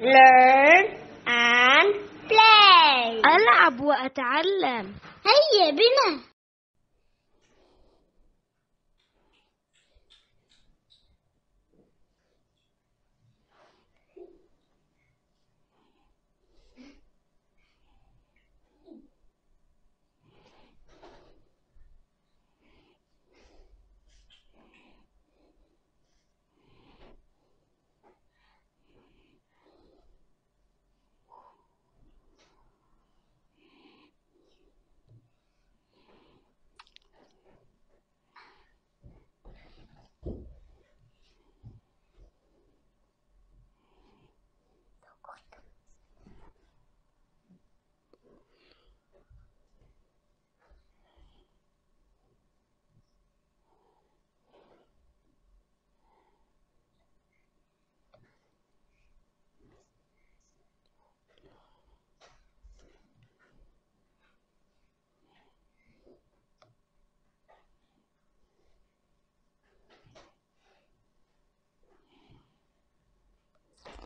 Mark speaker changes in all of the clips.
Speaker 1: learn and play ألعب وأتعلم هيا بنا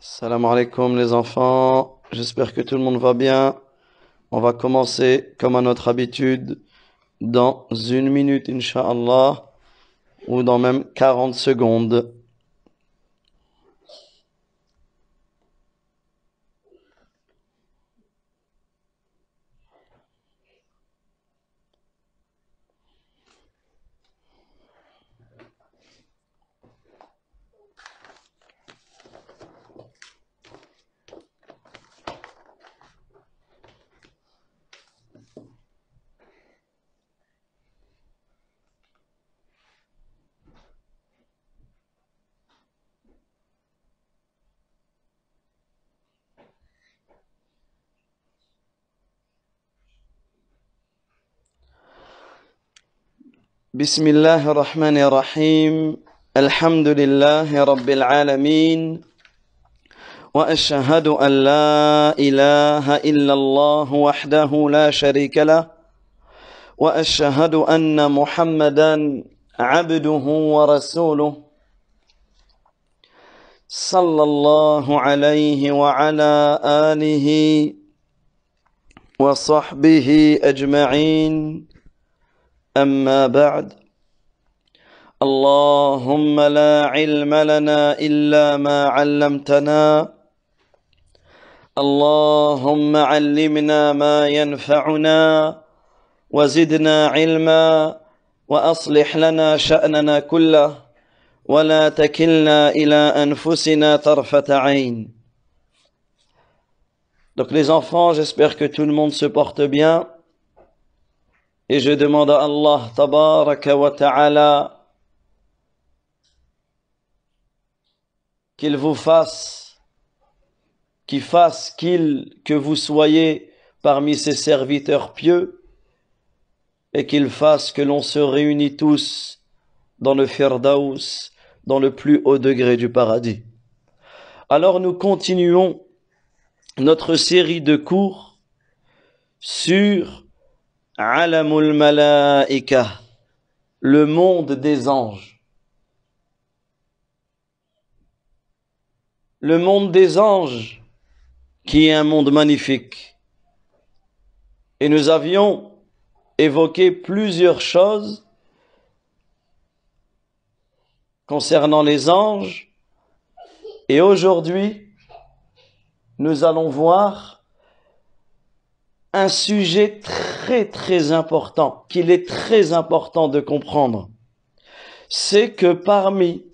Speaker 1: Salam alaikum les enfants, j'espère que tout le monde va bien. On va commencer comme à notre habitude dans une minute, inshallah, ou dans même 40 secondes. بسم الله الرحمن الرحيم الحمد لله رب العالمين واشهد ان لا اله الا الله وحده لا شريك له واشهد ان محمدا عبده ورسوله صلى الله عليه وعلى اله وصحبه اجمعين أما بعد اللهم لا علم لنا إلا ما علمتنا اللهم علمنا ما ينفعنا وزدنا علما وأصلح لنا شأننا كله ولا تكلنا إلى أنفسنا طرفة عين Donc les enfants, j'espère que tout le monde se porte bien. Et je demande à Allah tabaraka wa ta'ala qu'il vous fasse, qu'il fasse qu'il, que vous soyez parmi ses serviteurs pieux et qu'il fasse que l'on se réunit tous dans le Firdaus, dans le plus haut degré du paradis. Alors nous continuons notre série de cours sur Alamul Malaika, le monde des anges. Le monde des anges, qui est un monde magnifique. Et nous avions évoqué plusieurs choses concernant les anges. Et aujourd'hui, nous allons voir un sujet très très important, qu'il est très important de comprendre, c'est que parmi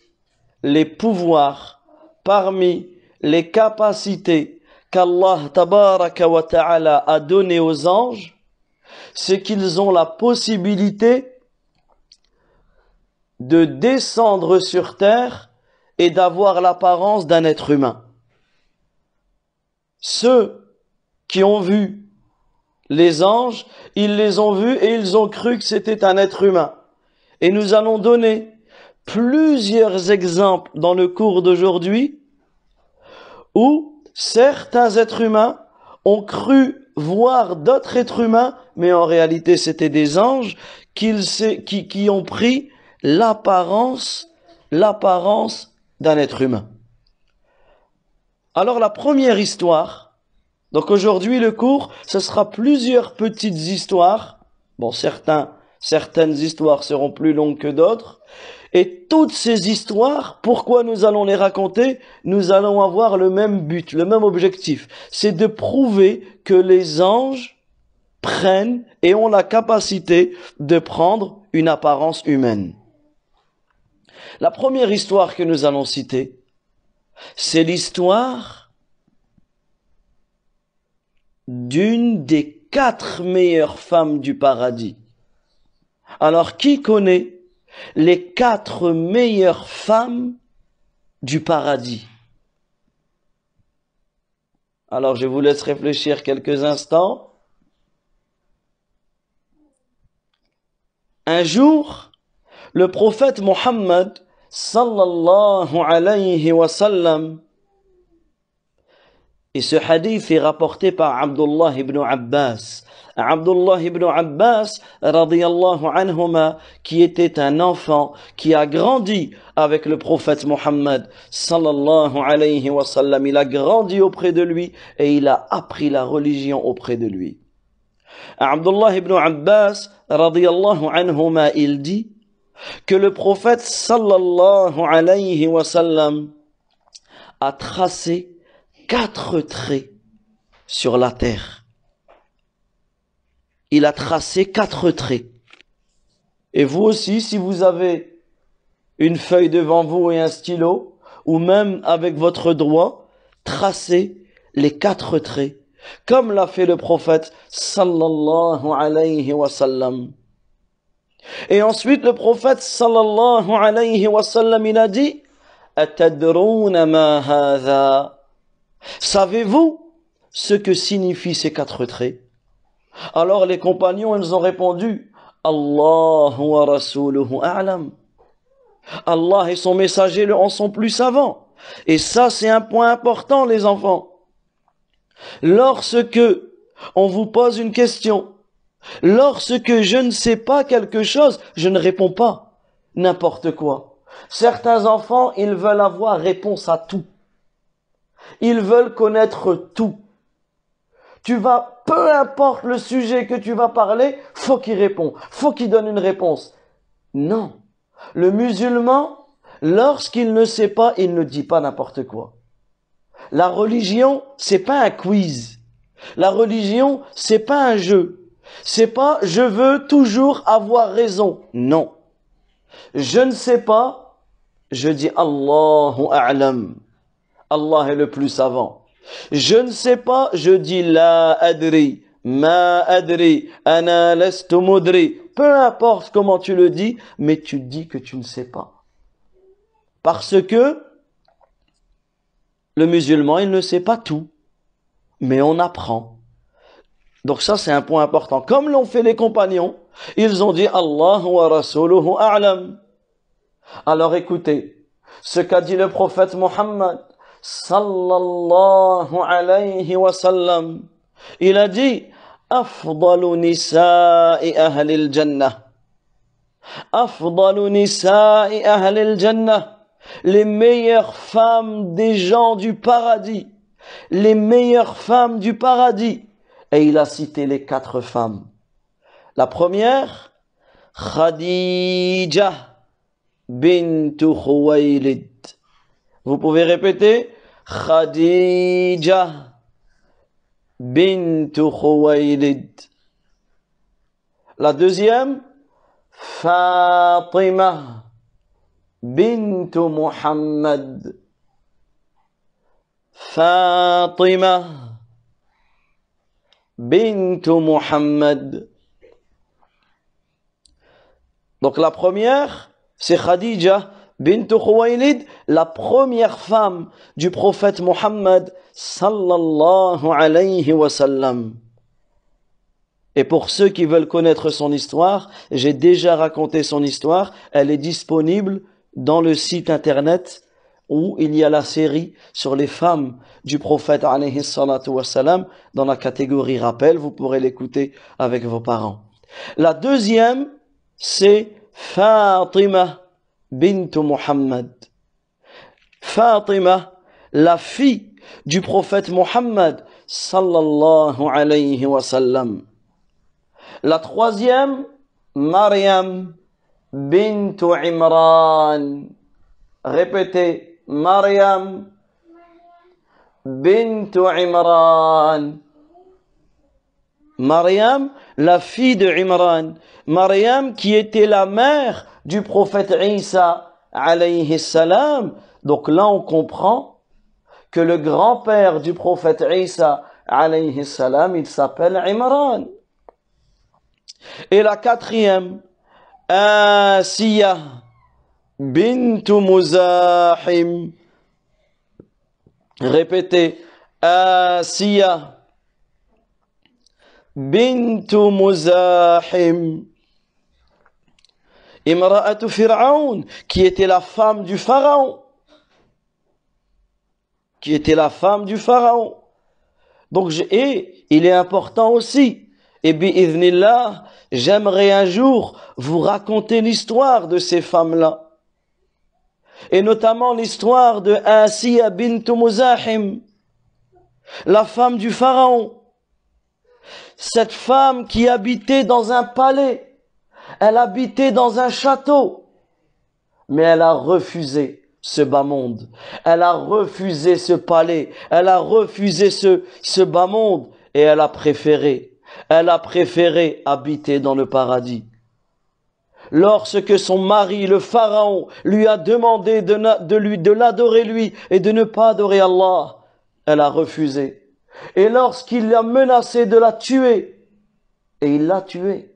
Speaker 1: les pouvoirs, parmi les capacités qu'Allah ta'ala a donné aux anges, c'est qu'ils ont la possibilité de descendre sur terre et d'avoir l'apparence d'un être humain. Ceux qui ont vu les anges, ils les ont vus et ils ont cru que c'était un être humain. Et nous allons donner plusieurs exemples dans le cours d'aujourd'hui où certains êtres humains ont cru voir d'autres êtres humains, mais en réalité c'était des anges qui, qui ont pris l'apparence, l'apparence d'un être humain. Alors la première histoire, donc aujourd'hui, le cours, ce sera plusieurs petites histoires. Bon, certains, certaines histoires seront plus longues que d'autres. Et toutes ces histoires, pourquoi nous allons les raconter Nous allons avoir le même but, le même objectif. C'est de prouver que les anges prennent et ont la capacité de prendre une apparence humaine. La première histoire que nous allons citer, c'est l'histoire d'une des quatre meilleures femmes du paradis. Alors qui connaît les quatre meilleures femmes du paradis Alors je vous laisse réfléchir quelques instants. Un jour, le prophète Mohammed sallallahu alayhi wa sallam et ce hadith est rapporté par Abdullah ibn Abbas. Abdullah ibn Abbas, radiallahu anhuma, qui était un enfant, qui a grandi avec le prophète Muhammad, sallallahu alayhi wa sallam. Il a grandi auprès de lui et il a appris la religion auprès de lui. Abdullah ibn Abbas, Radiallahu anhuma, il dit que le prophète, sallallahu alayhi wa sallam, a tracé quatre traits sur la terre. Il a tracé quatre traits. Et vous aussi, si vous avez une feuille devant vous et un stylo, ou même avec votre doigt, tracez les quatre traits, comme l'a fait le prophète sallallahu alayhi wa sallam. Et ensuite, le prophète sallallahu alayhi wa sallam, il a dit, « hadha » Savez-vous ce que signifient ces quatre traits Alors les compagnons, ils ont répondu Allah Allah et son messager en sont plus savants. Et ça, c'est un point important, les enfants. Lorsque on vous pose une question, lorsque je ne sais pas quelque chose, je ne réponds pas n'importe quoi. Certains enfants, ils veulent avoir réponse à tout. Ils veulent connaître tout. Tu vas, peu importe le sujet que tu vas parler, faut qu'il répond. faut qu'il donne une réponse. Non. Le musulman, lorsqu'il ne sait pas, il ne dit pas n'importe quoi. La religion, c'est pas un quiz. La religion, c'est pas un jeu. C'est pas je veux toujours avoir raison. Non. Je ne sais pas, je dis Allahu a'lam. Allah est le plus savant. Je ne sais pas, je dis la adri, ma adri, ana Peu importe comment tu le dis, mais tu dis que tu ne sais pas. Parce que le musulman, il ne sait pas tout, mais on apprend. Donc ça, c'est un point important. Comme l'ont fait les compagnons, ils ont dit Allah wa a'lam. Alors écoutez, ce qu'a dit le prophète Mohammed, sallallahu alayhi wa sallam, il a dit Afdalu nisa'i ahlil jannah. Afdalu nisa'i ahlil jannah. Les meilleures femmes des gens du paradis. Les meilleures femmes du paradis. Et il a cité les quatre femmes. La première, Khadija bint Khuwaylid. Vous pouvez répéter خديجة بنت خويلد لا دوزيام فاطمة بنت محمد فاطمة بنت محمد Donc la première, c'est خديجة بنت خويلد la première femme du prophète Mohammed sallallahu alayhi wa sallam. Et pour ceux qui veulent connaître son histoire, j'ai déjà raconté son histoire, elle est disponible dans le site internet où il y a la série sur les femmes du prophète alayhi wassalam, dans la catégorie rappel, vous pourrez l'écouter avec vos parents. La deuxième, c'est Fatima bint Muhammad. Fatima, la fille du prophète Mohammed sallallahu alayhi wa sallam. La troisième, Mariam bint Imran. Répétez, Mariam bint Imran. Mariam, la fille de Imran. Mariam qui était la mère du prophète Isa alayhi salam Donc là, on comprend que le grand-père du prophète Isa, alayhi salam, il s'appelle Imran. Et la quatrième, Asiya bint Muzahim. Répétez, Asiya bint Muzahim. Imra'atu Fir'aun, qui était la femme du pharaon qui était la femme du pharaon. Donc, et il est important aussi, et bi'idhnillah, j'aimerais un jour vous raconter l'histoire de ces femmes-là. Et notamment l'histoire de Asiya bint Muzahim, la femme du pharaon. Cette femme qui habitait dans un palais, elle habitait dans un château, mais elle a refusé ce bas monde. Elle a refusé ce palais. Elle a refusé ce, ce bas monde. Et elle a préféré. Elle a préféré habiter dans le paradis. Lorsque son mari, le pharaon, lui a demandé de, de lui, de l'adorer lui et de ne pas adorer Allah, elle a refusé. Et lorsqu'il l'a menacé de la tuer, et il l'a tuée,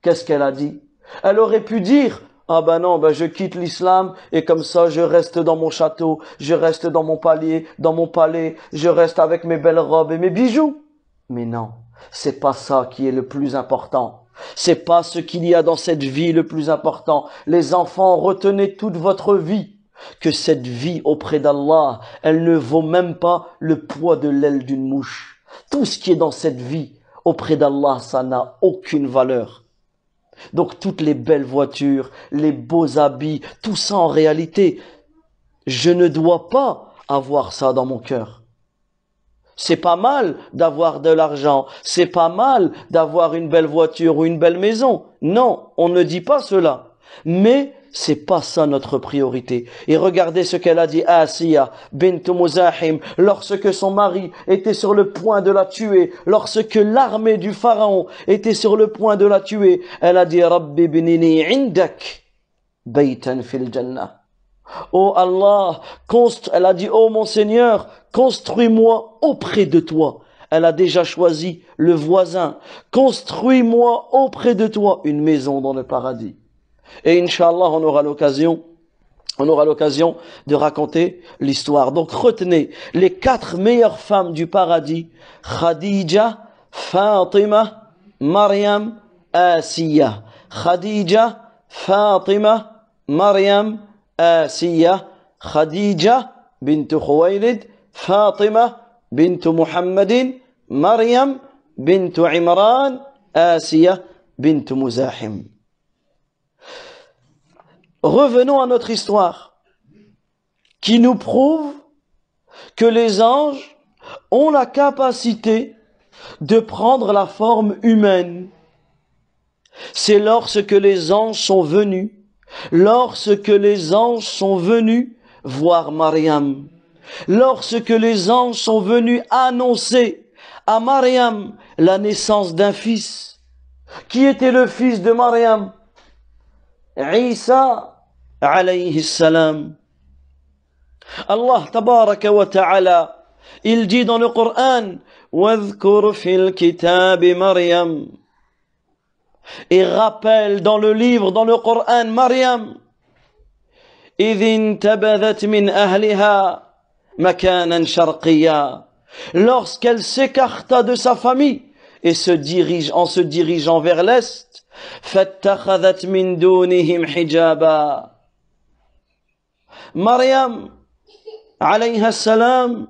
Speaker 1: qu'est-ce qu'elle a dit Elle aurait pu dire, ah ben non, ben je quitte l'islam et comme ça je reste dans mon château, je reste dans mon palier, dans mon palais, je reste avec mes belles robes et mes bijoux. Mais non, c'est pas ça qui est le plus important. C'est pas ce qu'il y a dans cette vie le plus important. Les enfants, retenez toute votre vie que cette vie auprès d'Allah, elle ne vaut même pas le poids de l'aile d'une mouche. Tout ce qui est dans cette vie auprès d'Allah, ça n'a aucune valeur. Donc toutes les belles voitures, les beaux habits, tout ça en réalité, je ne dois pas avoir ça dans mon cœur. C'est pas mal d'avoir de l'argent, c'est pas mal d'avoir une belle voiture ou une belle maison. Non, on ne dit pas cela. Mais c'est pas ça notre priorité. Et regardez ce qu'elle a dit à Asiya, bint Muzahim, lorsque son mari était sur le point de la tuer, lorsque l'armée du pharaon était sur le point de la tuer, elle a dit, Rabbi binini indak, baytan Oh Allah, elle a dit, oh mon Seigneur, construis-moi auprès de toi. Elle a déjà choisi le voisin. Construis-moi auprès de toi une maison dans le paradis. Et Inch'Allah, on aura l'occasion on aura l'occasion de raconter l'histoire. Donc retenez les quatre meilleures femmes du paradis. Khadija, Fatima, Mariam, Asiya. Khadija, Fatima, Mariam, Asiya. Khadija, bint Khuwaylid, Fatima, bint Muhammadin, Mariam, bint Imran, Asiya, bint Muzahim. Revenons à notre histoire, qui nous prouve que les anges ont la capacité de prendre la forme humaine. C'est lorsque les anges sont venus, lorsque les anges sont venus voir Mariam, lorsque les anges sont venus annoncer à Mariam la naissance d'un fils. Qui était le fils de Mariam Isa عليه السلام الله تبارك وتعالى الجيد القرآن واذكر في الكتاب مريم يغابل dans le livre dans le Coran مريم إذ انتبذت من أهلها مكانا شرقيا lorsqu'elle s'écarta de sa famille et se dirige en se dirigeant vers l'est فاتخذت من دونهم حجابا Mariam, alayhi salam,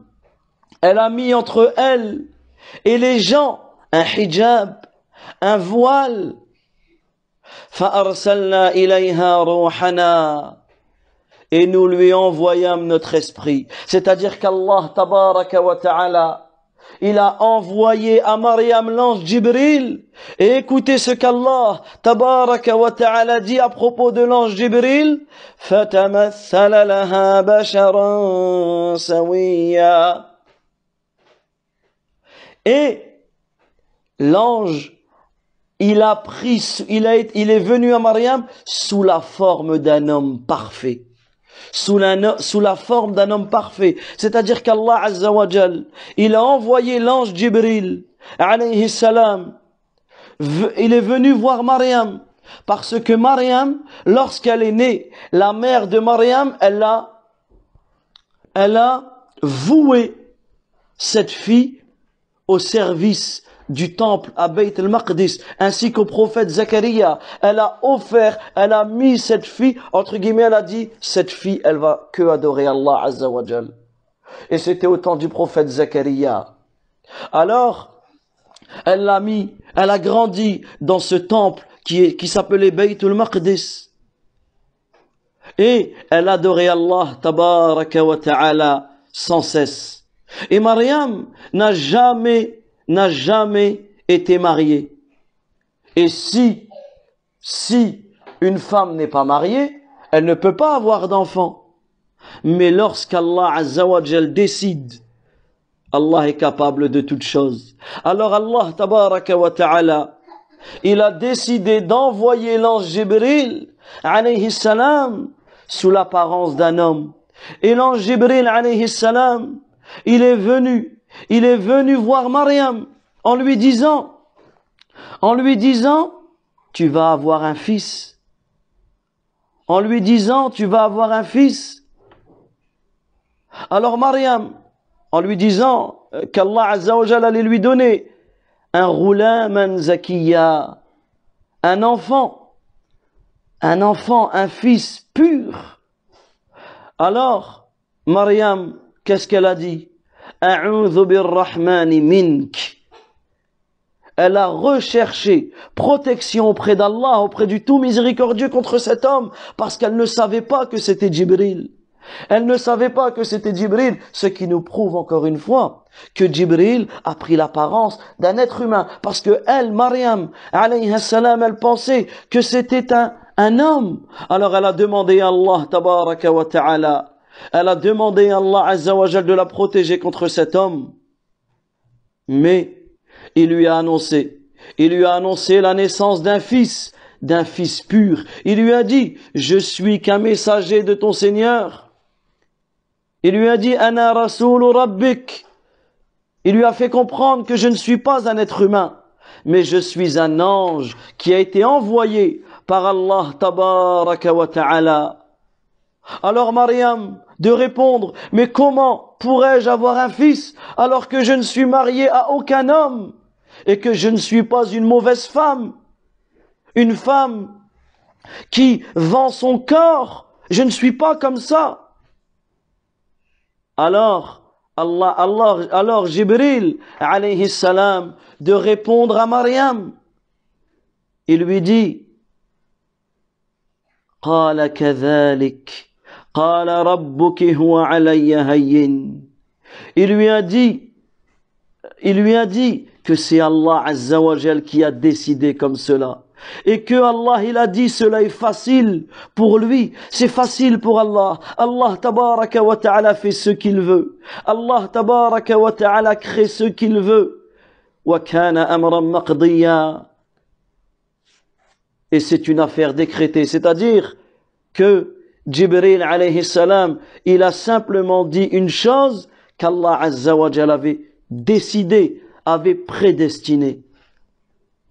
Speaker 1: elle a mis entre elle et les gens un hijab, un voile. et nous lui envoyâmes notre esprit. C'est-à-dire qu'Allah tabaraka wa ta'ala il a envoyé à Mariam l'ange Jibril. Et écoutez ce qu'Allah, tabaraka wa ta'ala, dit à propos de l'ange Jibril. Et l'ange, il a pris, il, il est venu à Mariam sous la forme d'un homme parfait sous la, sous la forme d'un homme parfait. C'est-à-dire qu'Allah Azzawajal, il a envoyé l'ange Jibril, alayhi il est venu voir Mariam, parce que Mariam, lorsqu'elle est née, la mère de Mariam, elle a, elle a voué cette fille au service du temple à Beit al-Maqdis, ainsi qu'au prophète Zachariah Elle a offert, elle a mis cette fille, entre guillemets, elle a dit, cette fille, elle va que adorer Allah Azza wa Et c'était au temps du prophète Zachariah Alors, elle l'a mis, elle a grandi dans ce temple qui, qui s'appelait Beit al-Maqdis. Et elle adorait Allah, tabaraka wa ta'ala, sans cesse. Et Mariam n'a jamais n'a jamais été mariée. Et si, si une femme n'est pas mariée, elle ne peut pas avoir d'enfants Mais lorsqu'Allah Azzawajal décide, Allah est capable de toute chose. Alors Allah Tabaraka wa Ta'ala, il a décidé d'envoyer l'ange Jibril, alayhi salam, sous l'apparence d'un homme. Et l'ange Jibril, alayhi salam, il est venu il est venu voir Mariam en lui disant, en lui disant, tu vas avoir un fils. En lui disant, tu vas avoir un fils. Alors Mariam, en lui disant euh, qu'Allah Azzawajal allait lui donner un roulin manzakiya, un enfant, un enfant, un fils pur. Alors, Mariam, qu'est-ce qu'elle a dit elle a recherché protection auprès d'Allah, auprès du tout miséricordieux contre cet homme, parce qu'elle ne savait pas que c'était Djibril. Elle ne savait pas que c'était Djibril, ce qui nous prouve encore une fois que Djibril a pris l'apparence d'un être humain, parce que elle, Mariam, alayhi salam, elle pensait que c'était un, un homme. Alors elle a demandé à Allah, ta'ala, elle a demandé à Allah Azzawajal de la protéger contre cet homme. Mais il lui a annoncé, il lui a annoncé la naissance d'un fils, d'un fils pur. Il lui a dit, je suis qu'un messager de ton Seigneur. Il lui a dit, Ana Rasulu Rabbik. Il lui a fait comprendre que je ne suis pas un être humain, mais je suis un ange qui a été envoyé par Allah Tabaraka wa Ta'ala. Alors Mariam de répondre, mais comment pourrais-je avoir un fils alors que je ne suis mariée à aucun homme et que je ne suis pas une mauvaise femme Une femme qui vend son corps, je ne suis pas comme ça. Alors, Allah, Allah, alors Jibril, alayhi salam, de répondre à Mariam. Il lui dit, قال كذلك il lui a dit, il lui a dit que c'est Allah Azzawajal qui a décidé comme cela. Et que Allah, il a dit, cela est facile pour lui. C'est facile pour Allah. Allah tabaraka wa ta'ala fait ce qu'il veut. Allah tabaraka wa ta'ala crée ce qu'il veut. Et c'est une affaire décrétée. C'est-à-dire que Jibril alayhi salam, il a simplement dit une chose qu'Allah Azza wa avait décidé, avait prédestiné.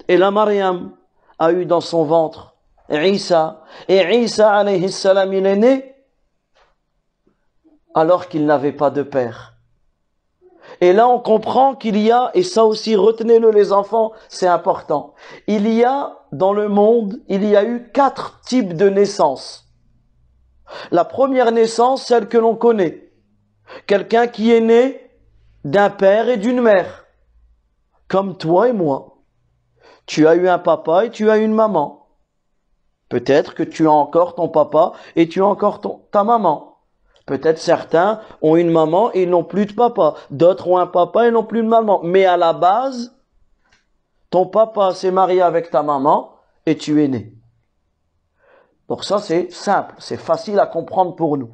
Speaker 1: Et la Mariam a eu dans son ventre Isa. Et Isa alayhi salam, il est né alors qu'il n'avait pas de père. Et là, on comprend qu'il y a, et ça aussi, retenez-le les enfants, c'est important. Il y a, dans le monde, il y a eu quatre types de naissances. La première naissance, celle que l'on connaît. Quelqu'un qui est né d'un père et d'une mère. Comme toi et moi. Tu as eu un papa et tu as une maman. Peut-être que tu as encore ton papa et tu as encore ta maman. Peut-être certains ont une maman et n'ont plus de papa. D'autres ont un papa et n'ont plus de maman. Mais à la base, ton papa s'est marié avec ta maman et tu es né. Donc ça, c'est simple, c'est facile à comprendre pour nous.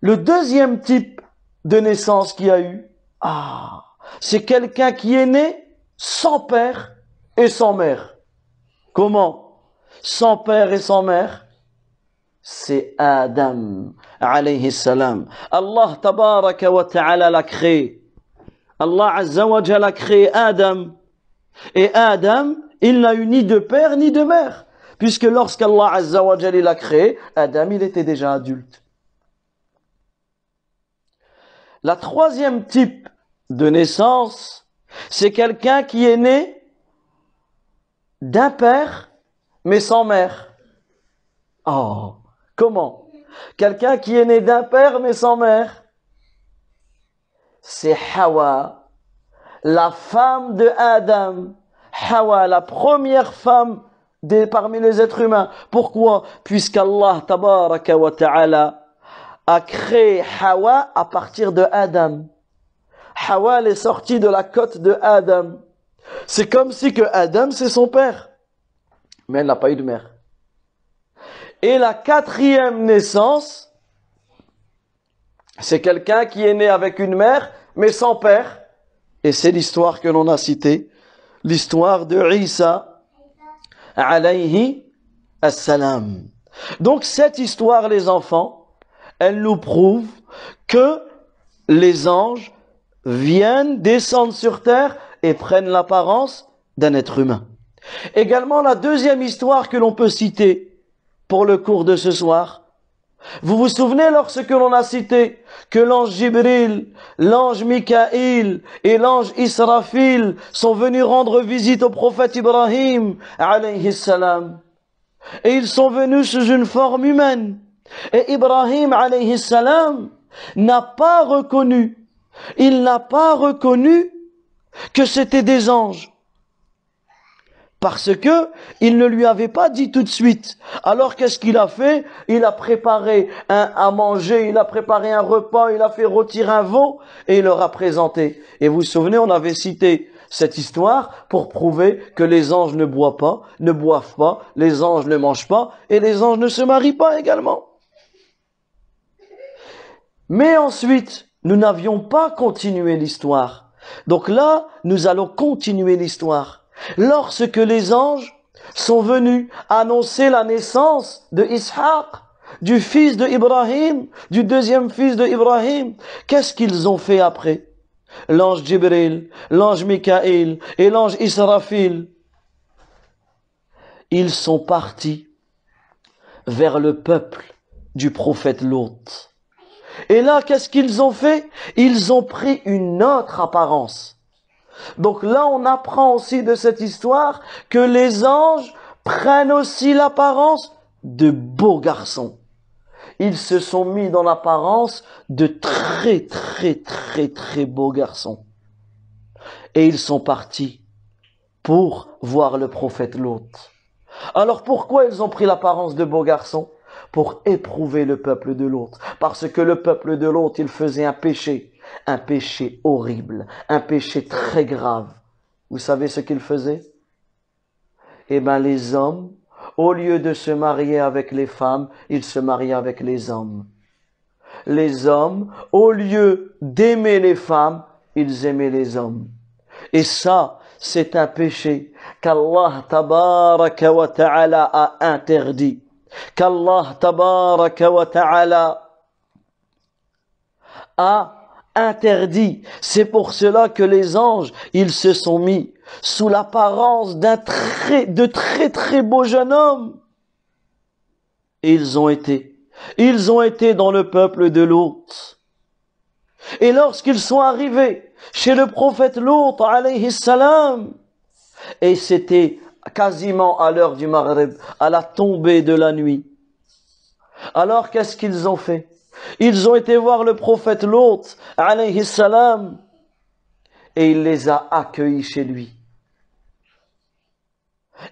Speaker 1: Le deuxième type de naissance qu'il y a eu, ah, c'est quelqu'un qui est né sans père et sans mère. Comment Sans père et sans mère C'est Adam, alayhi salam. Allah tabaraka wa ta'ala l'a créé. Allah azza wa jalla a créé Adam. Et Adam, il n'a eu ni de père ni de mère. Puisque lorsqu'Allah Azza l'a créé, Adam, il était déjà adulte. La troisième type de naissance, c'est quelqu'un qui est né d'un père, mais sans mère. Oh, comment Quelqu'un qui est né d'un père, mais sans mère. C'est Hawa, la femme de Adam. Hawa, la première femme parmi les êtres humains. Pourquoi Puisqu'Allah tabaraka wa ta'ala a créé Hawa à partir de Adam. Hawa est sortie de la côte de Adam. C'est comme si que Adam c'est son père. Mais elle n'a pas eu de mère. Et la quatrième naissance, c'est quelqu'un qui est né avec une mère, mais sans père. Et c'est l'histoire que l'on a citée, l'histoire de Isa, alayhi assalam. Donc cette histoire, les enfants, elle nous prouve que les anges viennent, descendent sur terre et prennent l'apparence d'un être humain. Également, la deuxième histoire que l'on peut citer pour le cours de ce soir, vous vous souvenez lorsque l'on a cité que l'ange Jibril, l'ange Mikaïl et l'ange Israfil sont venus rendre visite au prophète Ibrahim alayhi salam. Et ils sont venus sous une forme humaine. Et Ibrahim alayhi salam n'a pas reconnu, il n'a pas reconnu que c'était des anges parce que il ne lui avait pas dit tout de suite. Alors qu'est-ce qu'il a fait Il a préparé un, à manger, il a préparé un repas, il a fait rôtir un veau et il leur a présenté. Et vous vous souvenez, on avait cité cette histoire pour prouver que les anges ne boivent pas, ne boivent pas, les anges ne mangent pas et les anges ne se marient pas également. Mais ensuite, nous n'avions pas continué l'histoire. Donc là, nous allons continuer l'histoire. Lorsque les anges sont venus annoncer la naissance de Ishaq, du fils de Ibrahim, du deuxième fils de Ibrahim, qu'est-ce qu'ils ont fait après L'ange Jibril, l'ange Michael et l'ange Israfil, ils sont partis vers le peuple du prophète Lot. Et là, qu'est-ce qu'ils ont fait Ils ont pris une autre apparence. Donc là, on apprend aussi de cette histoire que les anges prennent aussi l'apparence de beaux garçons. Ils se sont mis dans l'apparence de très très très très beaux garçons. Et ils sont partis pour voir le prophète Lot. Alors pourquoi ils ont pris l'apparence de beaux garçons Pour éprouver le peuple de l'autre, Parce que le peuple de l'autre il faisait un péché un péché horrible, un péché très grave. Vous savez ce qu'il faisait Eh bien les hommes, au lieu de se marier avec les femmes, ils se mariaient avec les hommes. Les hommes, au lieu d'aimer les femmes, ils aimaient les hommes. Et ça, c'est un péché qu'Allah tabaraka wa ta'ala a interdit. Qu'Allah ta'ala a interdit. C'est pour cela que les anges, ils se sont mis sous l'apparence d'un très, de très très beau jeune homme. ils ont été, ils ont été dans le peuple de l'autre. Et lorsqu'ils sont arrivés chez le prophète l'autre, alayhi salam, et c'était quasiment à l'heure du Maghreb, à la tombée de la nuit. Alors qu'est-ce qu'ils ont fait ils ont été voir le prophète l'autre, alayhi salam, et il les a accueillis chez lui.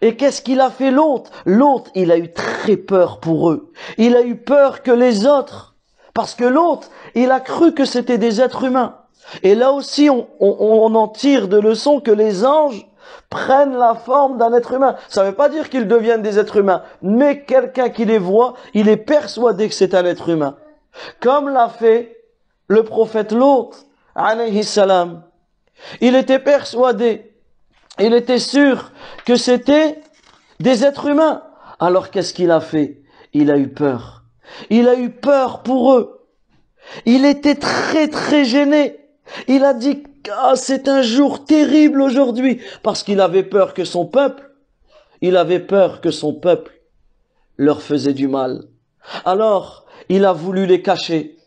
Speaker 1: Et qu'est-ce qu'il a fait l'autre L'autre, il a eu très peur pour eux. Il a eu peur que les autres, parce que l'autre, il a cru que c'était des êtres humains. Et là aussi, on, on, en tire de leçons que les anges prennent la forme d'un être humain. Ça ne veut pas dire qu'ils deviennent des êtres humains, mais quelqu'un qui les voit, il est persuadé que c'est un être humain comme l'a fait le prophète Lot, alayhi salam. Il était persuadé, il était sûr que c'était des êtres humains. Alors qu'est-ce qu'il a fait Il a eu peur. Il a eu peur pour eux. Il était très très gêné. Il a dit ah, c'est un jour terrible aujourd'hui parce qu'il avait peur que son peuple, il avait peur que son peuple leur faisait du mal. Alors, il a voulu les cacher.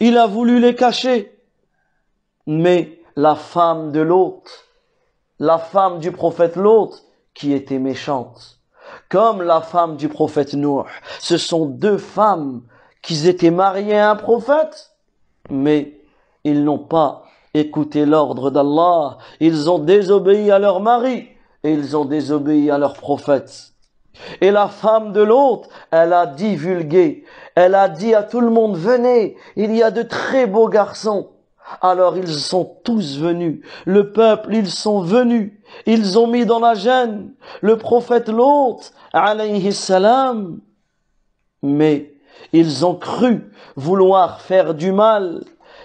Speaker 1: Il a voulu les cacher. Mais la femme de l'autre, la femme du prophète l'autre, qui était méchante, comme la femme du prophète Nour, ce sont deux femmes qui étaient mariées à un prophète, mais ils n'ont pas écouté l'ordre d'Allah, ils ont désobéi à leur mari et ils ont désobéi à leur prophète. Et la femme de l'autre, elle a divulgué. Elle a dit à tout le monde, venez, il y a de très beaux garçons. Alors ils sont tous venus. Le peuple, ils sont venus. Ils ont mis dans la gêne le prophète l'autre, alayhi salam. Mais ils ont cru vouloir faire du mal.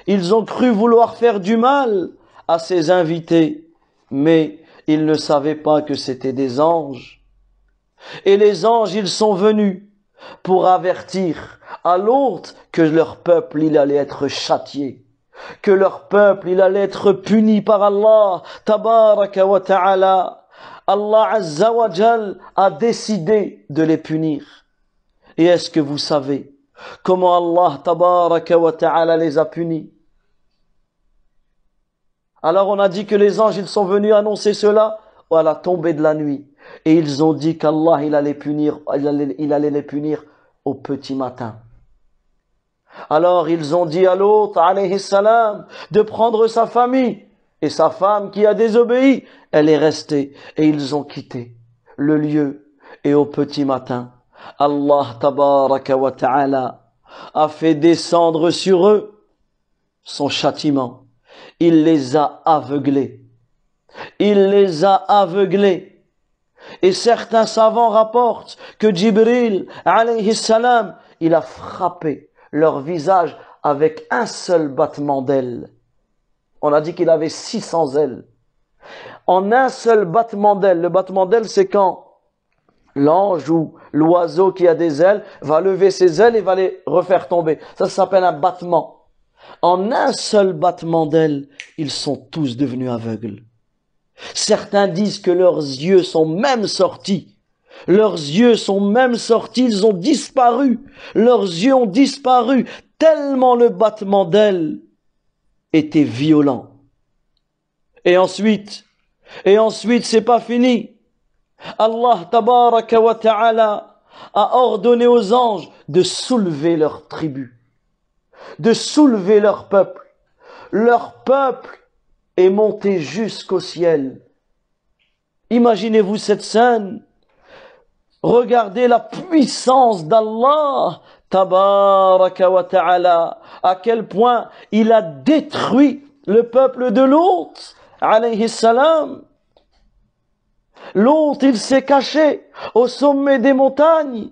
Speaker 1: Ils ont cru vouloir faire du mal à ses invités. Mais ils ne savaient pas que c'était des anges et les anges, ils sont venus pour avertir à l'autre que leur peuple, il allait être châtié. Que leur peuple, il allait être puni par Allah, tabaraka wa ta'ala. Allah Azza wa a décidé de les punir. Et est-ce que vous savez comment Allah tabaraka wa ta'ala les a punis Alors on a dit que les anges, ils sont venus annoncer cela à la tombée de la nuit. Et ils ont dit qu'Allah il allait punir, il allait, les punir au petit matin. Alors ils ont dit à l'autre, de prendre sa famille. Et sa femme qui a désobéi, elle est restée. Et ils ont quitté le lieu. Et au petit matin, Allah tabaraka wa ta'ala a fait descendre sur eux son châtiment. Il les a aveuglés. Il les a aveuglés et certains savants rapportent que Jibril, alayhi salam, il a frappé leur visage avec un seul battement d'aile. On a dit qu'il avait 600 ailes. En un seul battement d'aile, le battement d'aile c'est quand l'ange ou l'oiseau qui a des ailes va lever ses ailes et va les refaire tomber. Ça, ça s'appelle un battement. En un seul battement d'ailes, ils sont tous devenus aveugles. Certains disent que leurs yeux sont même sortis. Leurs yeux sont même sortis, ils ont disparu. Leurs yeux ont disparu, tellement le battement d'ailes était violent. Et ensuite, et ensuite, c'est pas fini. Allah tabaraka ta'ala a ordonné aux anges de soulever leur tribu, de soulever leur peuple. Leur peuple est monté jusqu'au ciel. Imaginez-vous cette scène. Regardez la puissance d'Allah, tabaraka wa ta'ala, à quel point il a détruit le peuple de l'autre, alayhi salam. L'autre, il s'est caché au sommet des montagnes.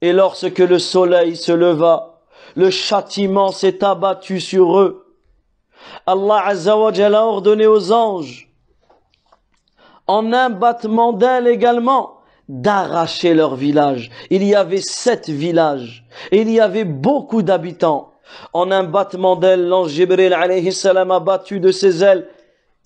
Speaker 1: Et lorsque le soleil se leva, le châtiment s'est abattu sur eux. Allah Azza a ordonné aux anges, en un battement d'ailes également, d'arracher leur village. Il y avait sept villages et il y avait beaucoup d'habitants. En un battement d'ailes, l'ange Jibril alayhi salam a battu de ses ailes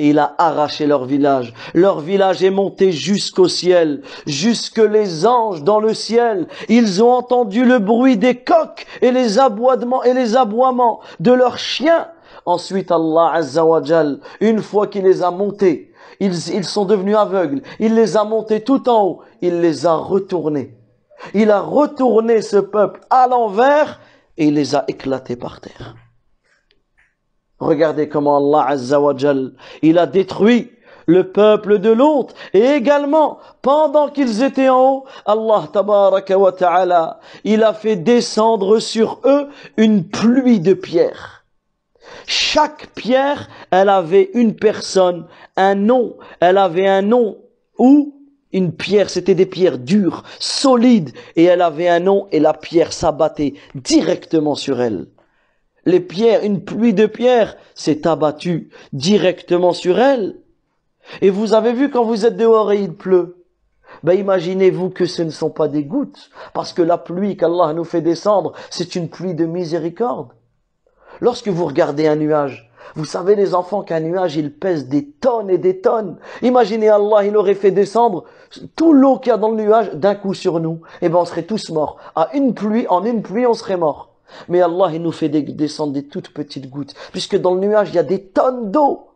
Speaker 1: et il a arraché leur village. Leur village est monté jusqu'au ciel, jusque les anges dans le ciel. Ils ont entendu le bruit des coqs et les aboiements et les aboiements de leurs chiens Ensuite, Allah Azzawajal, une fois qu'il les a montés, ils, ils sont devenus aveugles. Il les a montés tout en haut. Il les a retournés. Il a retourné ce peuple à l'envers et il les a éclatés par terre. Regardez comment Allah Azzawajal, il a détruit le peuple de l'autre et également pendant qu'ils étaient en haut Allah tabaraka ta'ala il a fait descendre sur eux une pluie de pierres chaque pierre, elle avait une personne, un nom. Elle avait un nom ou une pierre, c'était des pierres dures, solides, et elle avait un nom, et la pierre s'abattait directement sur elle. Les pierres, une pluie de pierres s'est abattue directement sur elle. Et vous avez vu quand vous êtes dehors et il pleut. Ben imaginez-vous que ce ne sont pas des gouttes, parce que la pluie qu'Allah nous fait descendre, c'est une pluie de miséricorde. Lorsque vous regardez un nuage, vous savez les enfants qu'un nuage, il pèse des tonnes et des tonnes. Imaginez Allah, il aurait fait descendre tout l'eau qu'il y a dans le nuage d'un coup sur nous. Et eh ben, on serait tous morts. À une pluie, en une pluie, on serait morts. Mais Allah, il nous fait descendre des toutes petites gouttes. Puisque dans le nuage, il y a des tonnes d'eau.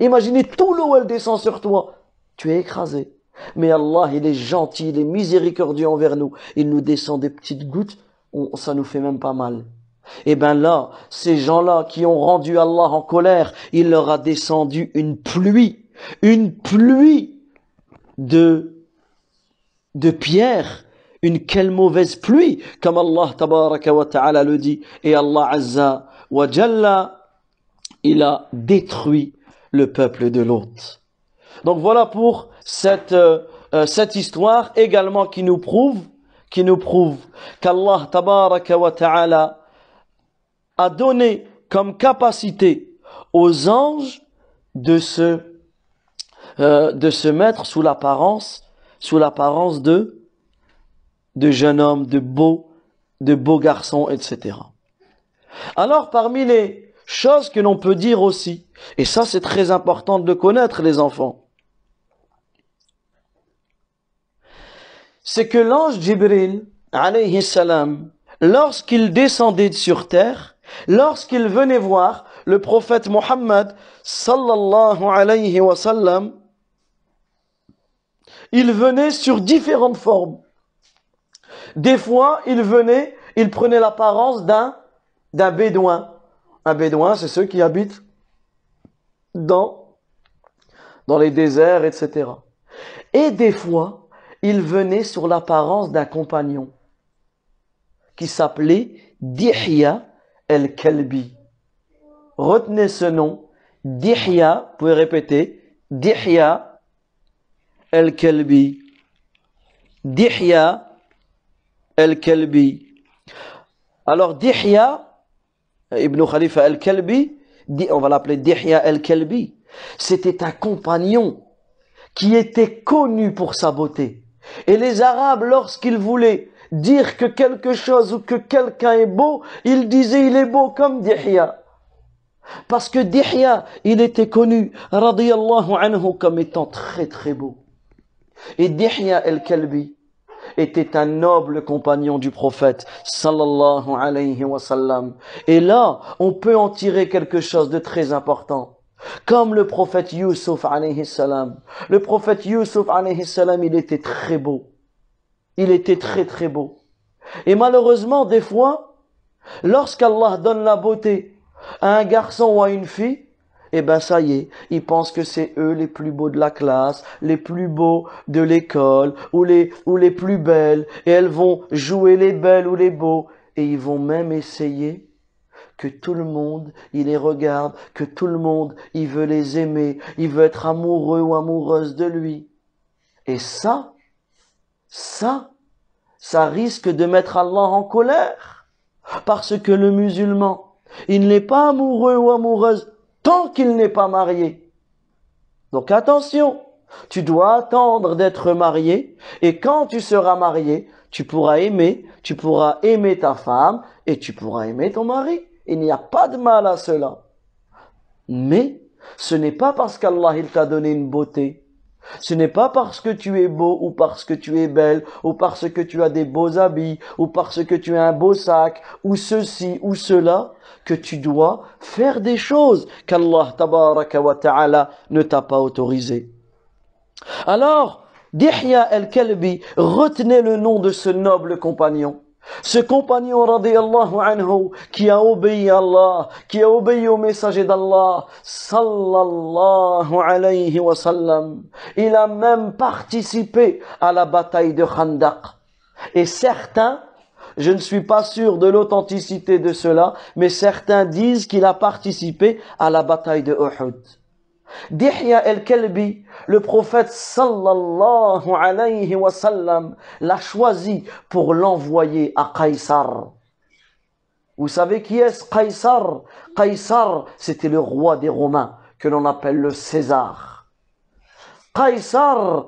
Speaker 1: Imaginez tout l'eau, elle descend sur toi. Tu es écrasé. Mais Allah, il est gentil, il est miséricordieux envers nous. Il nous descend des petites gouttes. ça nous fait même pas mal. Et eh bien là, ces gens-là qui ont rendu Allah en colère, il leur a descendu une pluie, une pluie de, de pierres. Une quelle mauvaise pluie, comme Allah tabaraka le dit. Et Allah azza wa jalla, il a détruit le peuple de l'autre. Donc voilà pour cette, euh, euh, cette histoire également qui nous prouve, qui nous prouve qu'Allah tabaraka wa a donné comme capacité aux anges de se, euh, de se mettre sous l'apparence, sous l'apparence de, de jeunes hommes, de beaux, de beaux garçons, etc. Alors parmi les choses que l'on peut dire aussi, et ça c'est très important de le connaître les enfants, c'est que l'ange Jibril, alayhi salam, lorsqu'il descendait sur terre, Lorsqu'il venait voir le prophète Mohammed sallallahu alayhi wa sallam, sur différentes formes. Des fois, il venait, il prenait l'apparence d'un d'un bédouin. Un bédouin, c'est ceux qui habitent dans dans les déserts, etc. Et des fois, il venait sur l'apparence d'un compagnon qui s'appelait Dihya El-Kalbi. Retenez ce nom. Dihya, vous pouvez répéter. Dihya El-Kalbi. Dihya El-Kalbi. Alors Dihya, Ibn Khalifa El-Kalbi, on va l'appeler Dihya El-Kalbi, c'était un compagnon qui était connu pour sa beauté. Et les Arabes, lorsqu'ils voulaient dire que quelque chose ou que quelqu'un est beau, il disait il est beau comme Dihya. Parce que Dihya, il était connu, radiyallahu anhu, comme étant très très beau. Et Dihya el-Kalbi était un noble compagnon du prophète, sallallahu alayhi wa sallam. Et là, on peut en tirer quelque chose de très important. Comme le prophète Yusuf alayhi salam. Le prophète Yusuf alayhi salam, il était très beau il était très très beau. Et malheureusement, des fois, lorsqu'Allah donne la beauté à un garçon ou à une fille, eh ben ça y est, ils pensent que c'est eux les plus beaux de la classe, les plus beaux de l'école, ou les, ou les plus belles, et elles vont jouer les belles ou les beaux, et ils vont même essayer que tout le monde, il les regarde, que tout le monde, il veut les aimer, il veut être amoureux ou amoureuse de lui. Et ça, ça, ça risque de mettre Allah en colère. Parce que le musulman, il n'est pas amoureux ou amoureuse tant qu'il n'est pas marié. Donc attention, tu dois attendre d'être marié et quand tu seras marié, tu pourras aimer, tu pourras aimer ta femme et tu pourras aimer ton mari. Il n'y a pas de mal à cela. Mais ce n'est pas parce qu'Allah il t'a donné une beauté ce n'est pas parce que tu es beau ou parce que tu es belle ou parce que tu as des beaux habits ou parce que tu as un beau sac ou ceci ou cela que tu dois faire des choses qu'Allah ta'ala ne t'a pas autorisé. Alors, Dihya el-Kalbi, retenez le nom de ce noble compagnon. Ce compagnon radiallahu anhu qui a obéi à Allah, qui a obéi au messager d'Allah, sallallahu alayhi wa sallam, il a même participé à la bataille de Khandaq. Et certains, je ne suis pas sûr de l'authenticité de cela, mais certains disent qu'il a participé à la bataille de Uhud. Dihya el-Kelbi, le prophète sallallahu alayhi wa sallam, l'a choisi pour l'envoyer à Qaysar. Vous savez qui est Qaysar Qaysar, c'était le roi des Romains, que l'on appelle le César. Qaysar,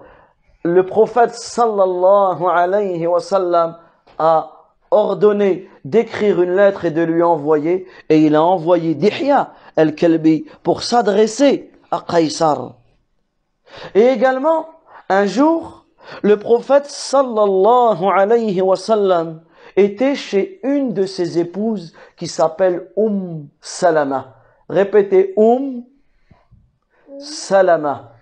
Speaker 1: le prophète sallallahu alayhi wa sallam, a ordonné d'écrire une lettre et de lui envoyer, et il a envoyé Dihya el-Kelbi pour s'adresser et également, un jour, le prophète sallallahu alayhi wa sallam était chez une de ses épouses qui s'appelle Umm Salama. Répétez Umm Salama.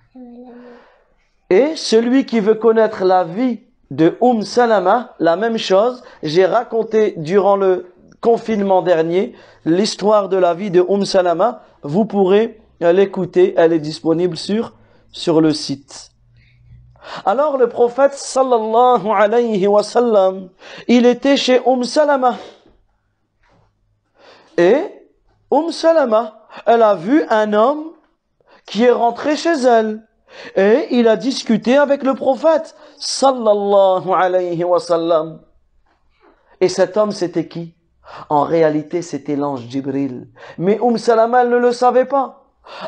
Speaker 1: Et celui qui veut connaître la vie de Umm Salama, la même chose, j'ai raconté durant le confinement dernier l'histoire de la vie de Umm Salama, vous pourrez à l'écouter, elle est disponible sur, sur le site. Alors le prophète sallallahu alayhi wa il était chez Oum Salama. Et Oum Salama, elle a vu un homme qui est rentré chez elle. Et il a discuté avec le prophète sallallahu alayhi wa sallam. Et cet homme, c'était qui En réalité, c'était l'ange Jibril. Mais Oum Salama, elle ne le savait pas.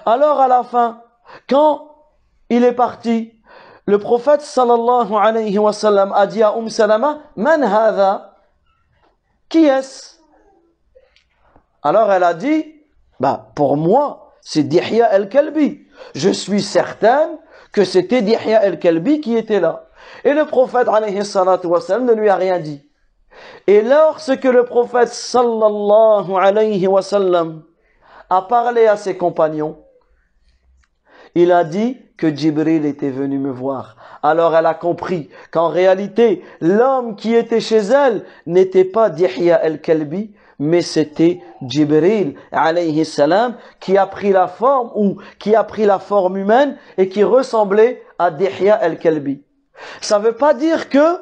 Speaker 1: Alors à la fin, quand il est parti, le prophète sallallahu alayhi wa sallam a dit à Umm Salama, Man Qui est-ce? Alors elle a dit, bah, pour moi, c'est Dihya el-Kalbi. Je suis certaine que c'était Dihya el-Kalbi qui était là. Et le prophète alayhi wa ne lui a rien dit. Et lorsque le prophète sallallahu alayhi wa sallam a parlé à ses compagnons. Il a dit que Djibril était venu me voir. Alors elle a compris qu'en réalité, l'homme qui était chez elle n'était pas Dihya el-Kalbi, mais c'était Djibril alayhi salam qui a pris la forme ou qui a pris la forme humaine et qui ressemblait à Dihya el-Kalbi. Ça ne veut pas dire que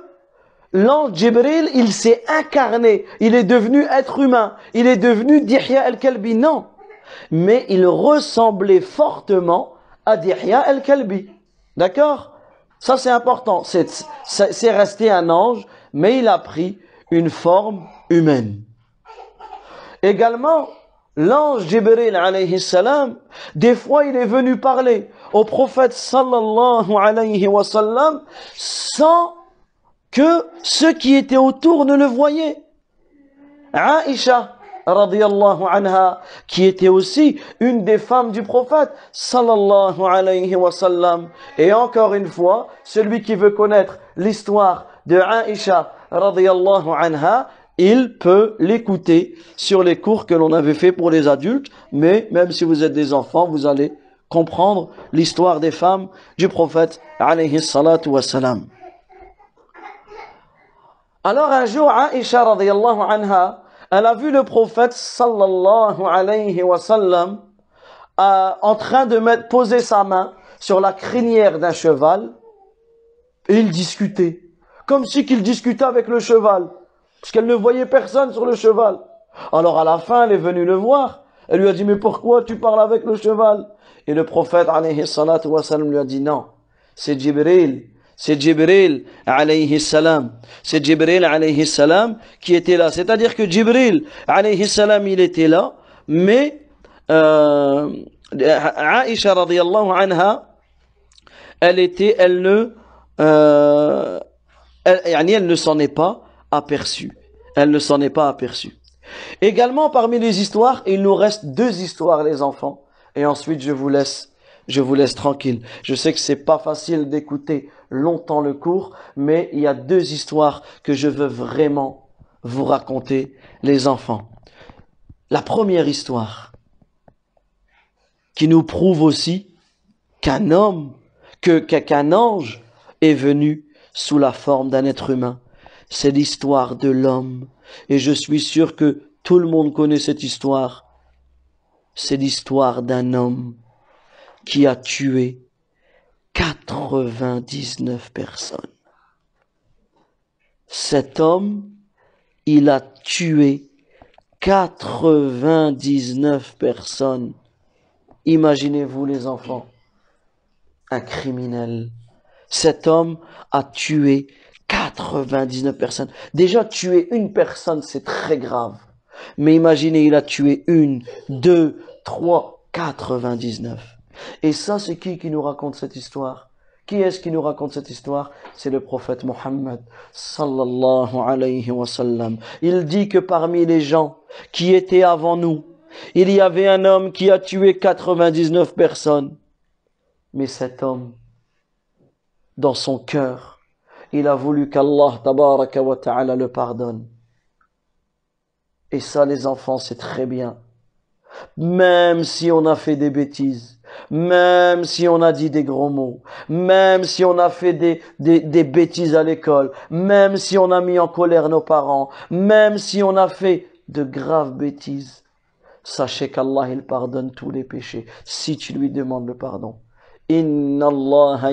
Speaker 1: l'ange Djibril, il s'est incarné, il est devenu être humain, il est devenu Dihya el-Kalbi. Non mais il ressemblait fortement à Dihya el-Kalbi. D'accord Ça c'est important. C'est resté un ange, mais il a pris une forme humaine. Également, l'ange Jibril alayhi salam, des fois il est venu parler au prophète sallallahu alayhi wa sallam sans que ceux qui étaient autour ne le voyaient. Aïcha, anha, qui était aussi une des femmes du prophète, Et encore une fois, celui qui veut connaître l'histoire de Aisha, anha, il peut l'écouter sur les cours que l'on avait fait pour les adultes, mais même si vous êtes des enfants, vous allez comprendre l'histoire des femmes du prophète Alors un jour, Aisha anha elle a vu le prophète sallallahu alayhi wa sallam euh, en train de mettre, poser sa main sur la crinière d'un cheval et il discutait. Comme si qu'il discutait avec le cheval. Parce qu'elle ne voyait personne sur le cheval. Alors à la fin, elle est venue le voir. Elle lui a dit, mais pourquoi tu parles avec le cheval Et le prophète, alayhi wa sallam, lui a dit, non, c'est Jibril c'est Jibril alayhi salam. C'est alayhi salam qui était là. C'est-à-dire que Jibril alayhi salam, il était là, mais euh, Aisha anha, elle était, elle ne, euh, elle, elle ne s'en est pas aperçue. Elle ne s'en est pas aperçue. Également parmi les histoires, il nous reste deux histoires, les enfants. Et ensuite, je vous laisse, je vous laisse tranquille. Je sais que c'est pas facile d'écouter longtemps le cours, mais il y a deux histoires que je veux vraiment vous raconter, les enfants. La première histoire qui nous prouve aussi qu'un homme, que qu'un ange est venu sous la forme d'un être humain. C'est l'histoire de l'homme. Et je suis sûr que tout le monde connaît cette histoire. C'est l'histoire d'un homme qui a tué 99 personnes. Cet homme, il a tué 99 personnes. Imaginez-vous les enfants, un criminel. Cet homme a tué 99 personnes. Déjà, tuer une personne, c'est très grave. Mais imaginez, il a tué une, deux, trois, 99. Et ça, c'est qui qui nous raconte cette histoire Qui est-ce qui nous raconte cette histoire C'est le prophète Mohammed alayhi wa Il dit que parmi les gens qui étaient avant nous, il y avait un homme qui a tué 99 personnes. Mais cet homme, dans son cœur, il a voulu qu'Allah wa ta'ala le pardonne. Et ça, les enfants, c'est très bien. Même si on a fait des bêtises, même si on a dit des gros mots, même si on a fait des, bêtises à l'école, même si on a mis en colère nos parents, même si on a fait de graves bêtises, sachez qu'Allah, il pardonne tous les péchés si tu lui demandes le pardon. Allah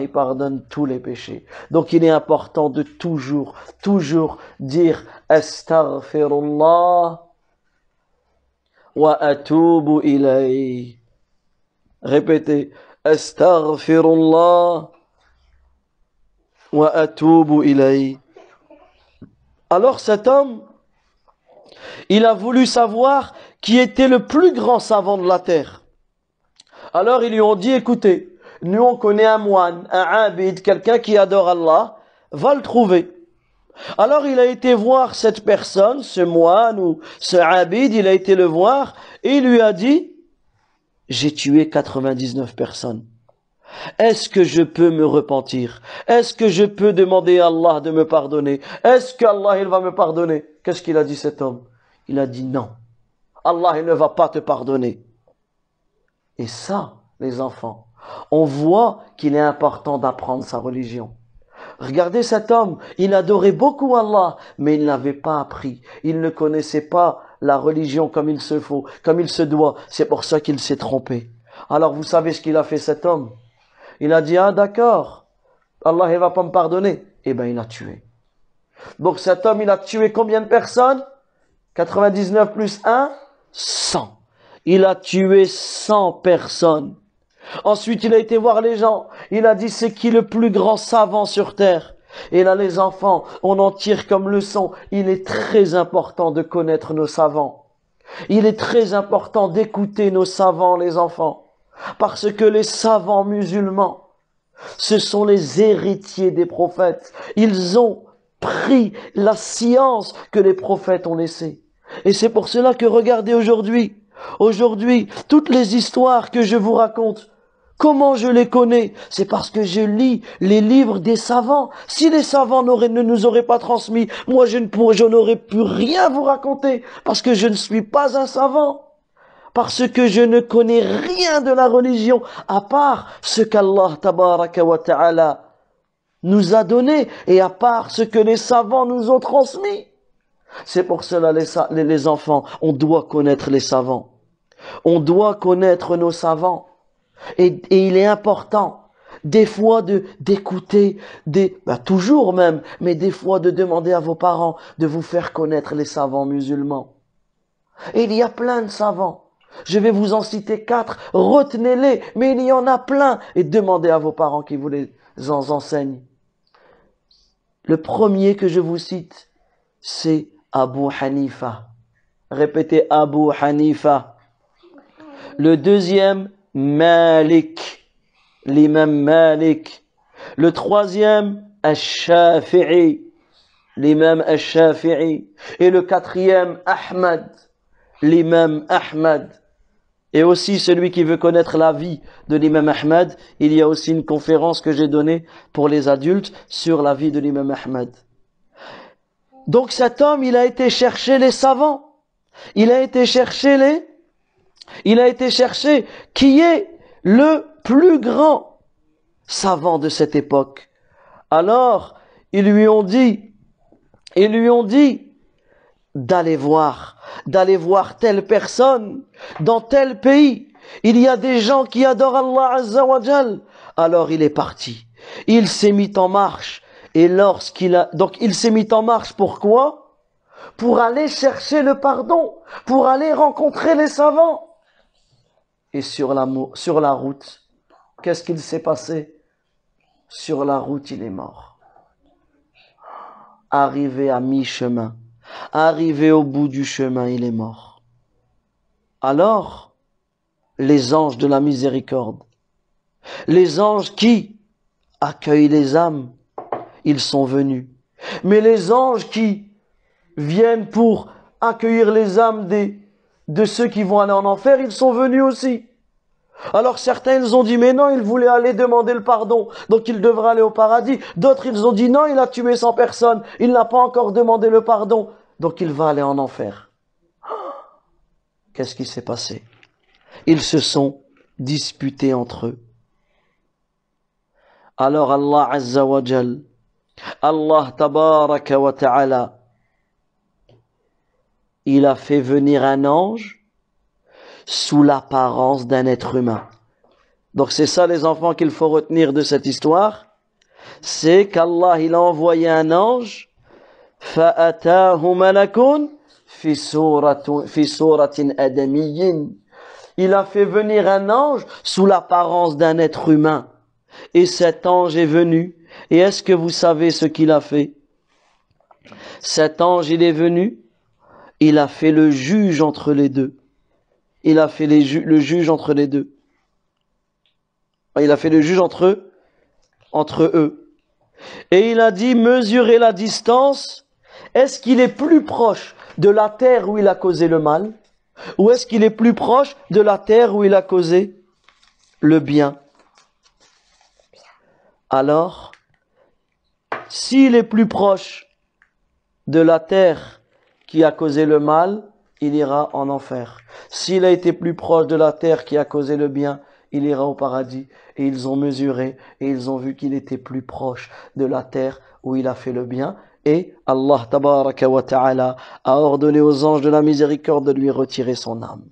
Speaker 1: il pardonne tous les péchés. Donc il est important de toujours, toujours dire Astaghfirullah wa atubu Répétez. Astaghfirullah wa atubu ilayh. Alors cet homme, il a voulu savoir qui était le plus grand savant de la terre. Alors ils lui ont dit, écoutez, nous on connaît un moine, un abid, quelqu'un qui adore Allah, va le trouver. Alors il a été voir cette personne, ce moine ou ce abid, il a été le voir et il lui a dit, j'ai tué 99 personnes. Est-ce que je peux me repentir Est-ce que je peux demander à Allah de me pardonner Est-ce qu'Allah il va me pardonner Qu'est-ce qu'il a dit cet homme Il a dit non. Allah il ne va pas te pardonner. Et ça, les enfants, on voit qu'il est important d'apprendre sa religion. Regardez cet homme, il adorait beaucoup Allah, mais il n'avait pas appris, il ne connaissait pas la religion comme il se faut, comme il se doit. C'est pour ça qu'il s'est trompé. Alors vous savez ce qu'il a fait cet homme Il a dit ah d'accord, Allah ne va pas me pardonner. Eh bien il a tué. Donc cet homme il a tué combien de personnes 99 plus 1 100. Il a tué 100 personnes. Ensuite, il a été voir les gens. Il a dit, c'est qui le plus grand savant sur terre Et là, les enfants, on en tire comme leçon. Il est très important de connaître nos savants. Il est très important d'écouter nos savants, les enfants. Parce que les savants musulmans, ce sont les héritiers des prophètes. Ils ont pris la science que les prophètes ont laissée. Et c'est pour cela que regardez aujourd'hui, aujourd'hui, toutes les histoires que je vous raconte, Comment je les connais C'est parce que je lis les livres des savants. Si les savants ne nous auraient pas transmis, moi je ne pourrais, je n'aurais pu rien vous raconter parce que je ne suis pas un savant. Parce que je ne connais rien de la religion à part ce qu'Allah ta'ala nous a donné et à part ce que les savants nous ont transmis. C'est pour cela les, les enfants, on doit connaître les savants. On doit connaître nos savants. Et, il est important des fois de d'écouter des bah, toujours même mais des fois de demander à vos parents de vous faire connaître les savants musulmans et il y a plein de savants je vais vous en citer quatre retenez-les mais il y en a plein et demandez à vos parents qui vous les enseignent le premier que je vous cite c'est Abu Hanifa répétez Abu Hanifa le deuxième Malik, l'imam Malik. Le troisième, al shafii l'imam al Et le quatrième, Ahmad, l'imam Ahmad. Et aussi, celui qui veut connaître la vie de l'imam Ahmad, il y a aussi une conférence que j'ai donnée pour les adultes sur la vie de l'imam Ahmad. Donc cet homme, il a été chercher les savants. Il a été chercher les il a été cherché qui est le plus grand savant de cette époque. Alors, ils lui ont dit, ils lui ont dit d'aller voir, d'aller voir telle personne dans tel pays. Il y a des gens qui adorent Allah Azza Alors il est parti. Il s'est mis en marche. Et lorsqu'il a, donc il s'est mis en marche pourquoi? Pour aller chercher le pardon, pour aller rencontrer les savants et sur la, sur la route. Qu'est-ce qu'il s'est passé Sur la route, il est mort. Arrivé à mi-chemin, arrivé au bout du chemin, il est mort. Alors, les anges de la miséricorde, les anges qui accueillent les âmes, ils sont venus. Mais les anges qui viennent pour accueillir les âmes des, de ceux qui vont aller en enfer, ils sont venus aussi. Alors certains, ils ont dit, mais non, ils voulaient aller demander le pardon, donc il devraient aller au paradis. D'autres, ils ont dit, non, il a tué 100 personnes, il n'a pas encore demandé le pardon, donc il va aller en enfer. Qu'est-ce qui s'est passé Ils se sont disputés entre eux. Alors Allah Azza wa Allah Tabaraka wa Ta'ala il a fait venir un ange sous l'apparence d'un être humain. Donc c'est ça les enfants qu'il faut retenir de cette histoire. C'est qu'Allah il a envoyé un ange il a fait venir un ange sous l'apparence d'un être humain. Et cet ange est venu. Et est-ce que vous savez ce qu'il a fait Cet ange, il est venu il a fait le juge entre les deux. Il a fait le juge entre les deux. Il a fait le juge entre eux, entre eux. Et il a dit, mesurez la distance. Est-ce qu'il est plus proche de la terre où il a causé le mal Ou est-ce qu'il est plus proche de la terre où il a causé le bien Alors, s'il est plus proche de la terre qui a causé le mal, il ira en enfer. S'il a été plus proche de la terre qui a causé le bien, il ira au paradis. Et ils ont mesuré et ils ont vu qu'il était plus proche de la terre où il a fait le bien. Et Allah tabaraka wa ta'ala a ordonné aux anges de la miséricorde de lui retirer son âme.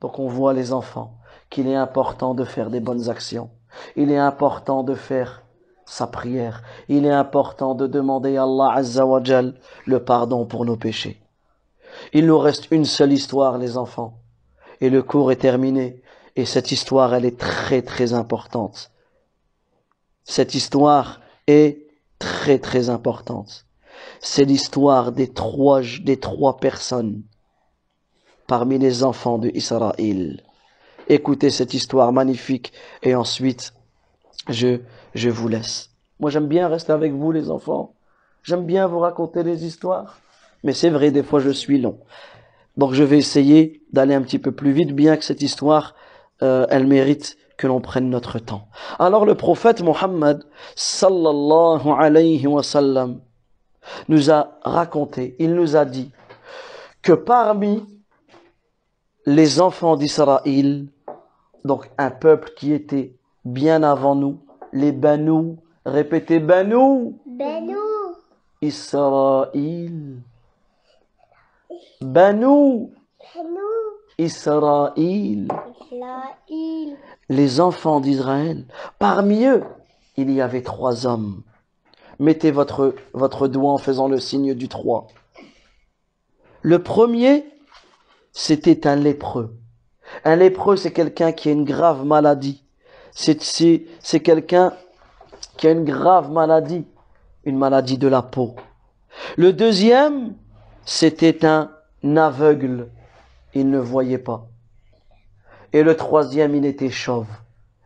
Speaker 1: Donc on voit les enfants qu'il est important de faire des bonnes actions. Il est important de faire sa prière. Il est important de demander à Allah Azzawajal le pardon pour nos péchés. Il nous reste une seule histoire, les enfants. Et le cours est terminé. Et cette histoire, elle est très très importante. Cette histoire est très très importante. C'est l'histoire des trois, des trois personnes parmi les enfants de Israël. Écoutez cette histoire magnifique et ensuite je je vous laisse. Moi, j'aime bien rester avec vous, les enfants. J'aime bien vous raconter des histoires. Mais c'est vrai, des fois, je suis long. Donc, je vais essayer d'aller un petit peu plus vite, bien que cette histoire, euh, elle mérite que l'on prenne notre temps. Alors, le prophète Mohammed, sallallahu alayhi wa sallam, nous a raconté, il nous a dit que parmi les enfants d'Israël, donc un peuple qui était bien avant nous, les Banou. Répétez Banou. Banou. Israël. Banou. Banou. Israël. Israël. Les enfants d'Israël. Parmi eux, il y avait trois hommes. Mettez votre, votre doigt en faisant le signe du trois. Le premier, c'était un lépreux. Un lépreux, c'est quelqu'un qui a une grave maladie c'est quelqu'un qui a une grave maladie, une maladie de la peau. Le deuxième, c'était un aveugle, il ne voyait pas. Et le troisième, il était chauve,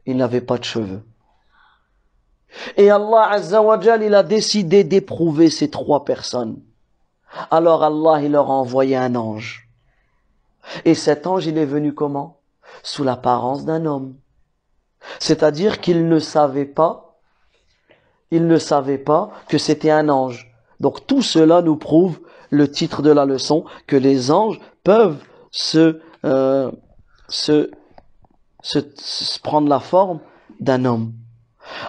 Speaker 1: il n'avait pas de cheveux. Et Allah Azzawajal, il a décidé d'éprouver ces trois personnes. Alors Allah, il leur a envoyé un ange. Et cet ange, il est venu comment Sous l'apparence d'un homme. C'est-à-dire qu'il ne savait pas, il ne savait pas que c'était un ange. Donc tout cela nous prouve le titre de la leçon, que les anges peuvent se, euh, se, se, prendre la forme d'un homme.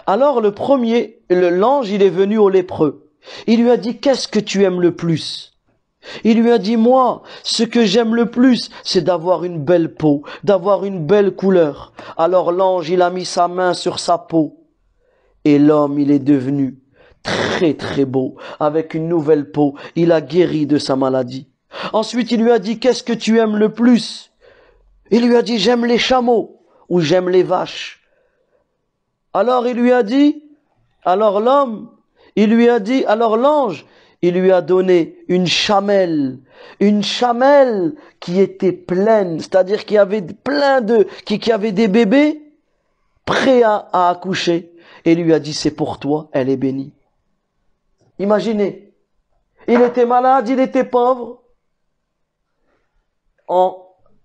Speaker 1: Alors le premier, l'ange, il est venu au lépreux. Il lui a dit, qu'est-ce que tu aimes le plus il lui a dit, moi, ce que j'aime le plus, c'est d'avoir une belle peau, d'avoir une belle couleur. Alors l'ange, il a mis sa main sur sa peau. Et l'homme, il est devenu très très beau, avec une nouvelle peau. Il a guéri de sa maladie. Ensuite, il lui a dit, qu'est-ce que tu aimes le plus Il lui a dit, j'aime les chameaux ou j'aime les vaches. Alors il lui a dit, alors l'homme, il lui a dit, alors l'ange, il lui a donné une chamelle, une chamelle qui était pleine, c'est-à-dire qui avait plein de, qui, qui avait des bébés prêts à, à accoucher. Et lui a dit, c'est pour toi, elle est bénie. Imaginez, il était malade, il était pauvre. En,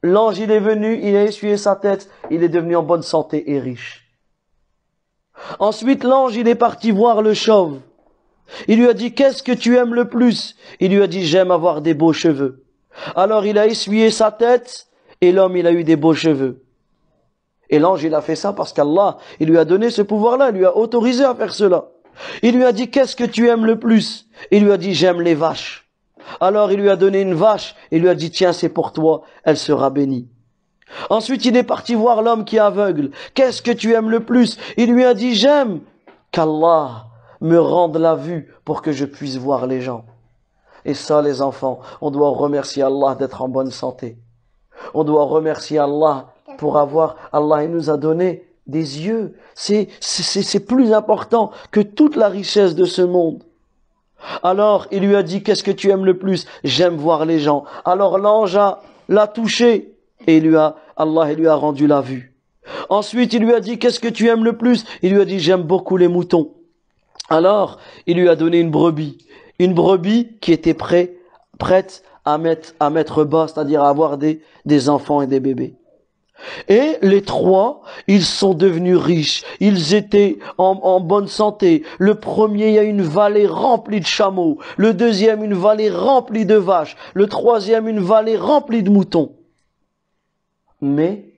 Speaker 1: l'ange, il est venu, il a essuyé sa tête, il est devenu en bonne santé et riche. Ensuite, l'ange, il est parti voir le chauve. Il lui a dit, qu'est-ce que tu aimes le plus Il lui a dit, j'aime avoir des beaux cheveux. Alors il a essuyé sa tête et l'homme, il a eu des beaux cheveux. Et l'ange, il a fait ça parce qu'Allah, il lui a donné ce pouvoir-là, il lui a autorisé à faire cela. Il lui a dit, qu'est-ce que tu aimes le plus Il lui a dit, j'aime les vaches. Alors il lui a donné une vache et lui a dit, tiens, c'est pour toi, elle sera bénie. Ensuite, il est parti voir l'homme qui est aveugle. Qu'est-ce que tu aimes le plus Il lui a dit, j'aime qu'Allah me rendent la vue pour que je puisse voir les gens. Et ça, les enfants, on doit remercier Allah d'être en bonne santé. On doit remercier Allah pour avoir, Allah il nous a donné des yeux. C'est, c'est, c'est plus important que toute la richesse de ce monde. Alors, il lui a dit, qu'est-ce que tu aimes le plus? J'aime voir les gens. Alors, l'ange a, l'a touché et lui a, Allah il lui a rendu la vue. Ensuite, il lui a dit, qu'est-ce que tu aimes le plus? Il lui a dit, j'aime beaucoup les moutons. Alors, il lui a donné une brebis. Une brebis qui était prêt, prête à mettre, à mettre bas, c'est-à-dire à avoir des, enfants et des bébés. Et les trois, ils sont devenus riches. Ils étaient en, en, bonne santé. Le premier il y a une vallée remplie de chameaux. Le deuxième, une vallée remplie de vaches. Le troisième, une vallée remplie de moutons. Mais